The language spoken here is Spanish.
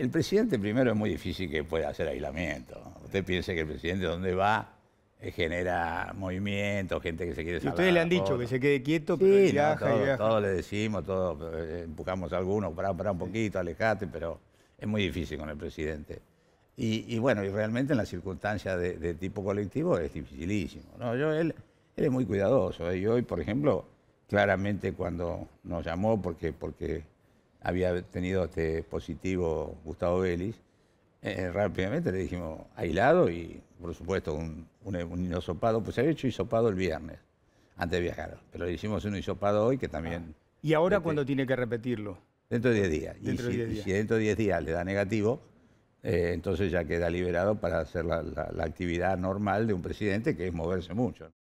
el presidente primero es muy difícil que pueda hacer aislamiento. Usted piensa que el presidente donde va eh, genera movimiento, gente que se quiere salir. Ustedes le han dicho que se quede quieto, pero todo, Todos le decimos, todos eh, empujamos a algunos, pará, un poquito, alejate, pero es muy difícil con el presidente. Y, bueno, y realmente en las circunstancias de, tipo colectivo es dificilísimo. ¿no? Yo, él, es muy cuidadoso. ¿eh? Y hoy, por ejemplo, claramente cuando nos llamó porque, porque había tenido este positivo Gustavo Vélez, eh, eh, rápidamente le dijimos aislado y, por supuesto, un, un, Pues se había hecho hisopado el viernes, antes de viajar. Pero le hicimos un hisopado hoy que también... Ah. ¿Y ahora cuando este, cuándo tiene que repetirlo? Dentro de 10 días. y, si, días. dentro de 10 días le da negativo, eh, entonces ya queda liberado para hacer la actividad normal de un presidente, que es moverse mucho.